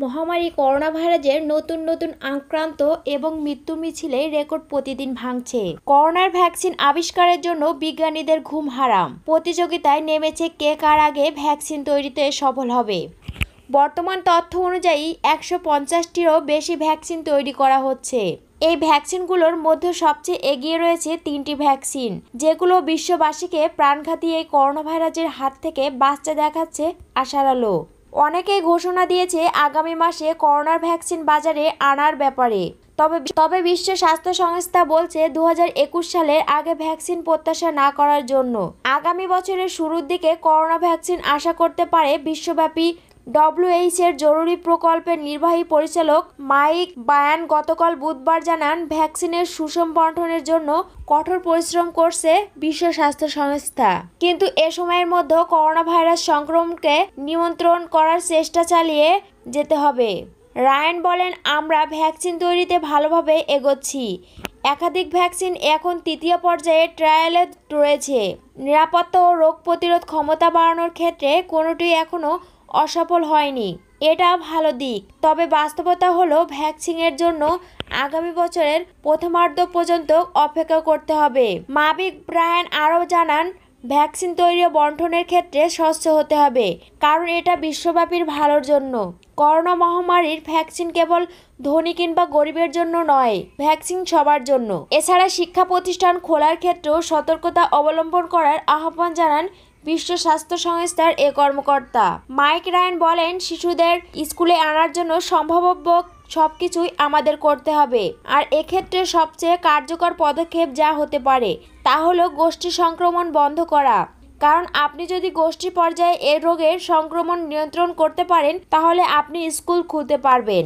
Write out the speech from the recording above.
মহামারী করোনা ভাইরাসের নতুন নতুন আক্রান্ত এবং মৃত্যু মিছিলে রেকর্ড প্রতিদিন ভাঙছে করোনার ভ্যাকসিন আবিষ্কারের জন্য বিজ্ঞানীদের ঘুম হারাম প্রতিযোগিতায় নেমেছে কে কার আগে ভ্যাকসিন তৈরিতে সফল হবে বর্তমান তথ্য অনুযায়ী একশো পঞ্চাশটিরও বেশি ভ্যাকসিন তৈরি করা হচ্ছে এই ভ্যাকসিনগুলোর মধ্যে সবচেয়ে এগিয়ে রয়েছে তিনটি ভ্যাকসিন যেগুলো বিশ্ববাসীকে প্রাণঘাতী এই করোনা ভাইরাসের হাত থেকে বাঁচতে দেখাচ্ছে আশার আলো অনেকেই ঘোষণা দিয়েছে আগামী মাসে করোনার ভ্যাকসিন বাজারে আনার ব্যাপারে তবে তবে বিশ্ব স্বাস্থ্য সংস্থা বলছে দু সালের আগে ভ্যাকসিন প্রত্যাশা না করার জন্য আগামী বছরের শুরুর দিকে করোনা ভ্যাকসিন আশা করতে পারে বিশ্বব্যাপী এর জরুরি প্রকল্পের নির্বাহী পরিচালক মাইক বায়ান গতকাল বুধবার জানান ভ্যাকসিনের সুষম বন্টনের জন্য কঠোর পরিশ্রম করছে বিশ্ব স্বাস্থ্য সংস্থা কিন্তু এ সময়ের মধ্যে করোনা ভাইরাস সংক্রমণকে নিয়ন্ত্রণ করার চেষ্টা চালিয়ে যেতে হবে রায়ান বলেন আমরা ভ্যাকসিন তৈরিতে ভালোভাবে এগোচ্ছি একাধিক ভ্যাকসিন এখন তৃতীয় পর্যায়ে ট্রায়ালে রয়েছে নিরাপত্তা ও রোগ প্রতিরোধ ক্ষমতা বাড়ানোর ক্ষেত্রে কোনোটি এখনও অসফল হয়নি এটা ভালো দিক তবে বাস্তবতা হলো ভ্যাকসিনের জন্য আগামী বছরের প্রথমার্ধ পর্যন্ত অপেক্ষা করতে হবে মাবিক ব্রায়ান আরও জানান ভ্যাকসিন তৈরি ও বন্টনের ক্ষেত্রে স্বচ্ছ হতে হবে কারণ এটা বিশ্বব্যাপীর ভালোর জন্য করোনা মহামারীর ভ্যাকসিন কেবল ধনী কিংবা গরিবের জন্য নয় ভ্যাকসিন সবার জন্য এছাড়া শিক্ষা প্রতিষ্ঠান খোলার ক্ষেত্রেও সতর্কতা অবলম্বন করার আহ্বান জানান বিশ্ব স্বাস্থ্য সংস্থার এ কর্মকর্তা মাইক রায়ন বলেন শিশুদের স্কুলে আনার জন্য সম্ভাব্য সব কিছুই আমাদের করতে হবে আর এক্ষেত্রে সবচেয়ে কার্যকর পদক্ষেপ যা হতে পারে তা হলো গোষ্ঠী সংক্রমণ বন্ধ করা কারণ আপনি যদি গোষ্ঠী পর্যায়ে এ রোগের সংক্রমণ নিয়ন্ত্রণ করতে পারেন তাহলে আপনি স্কুল খুলতে পারবেন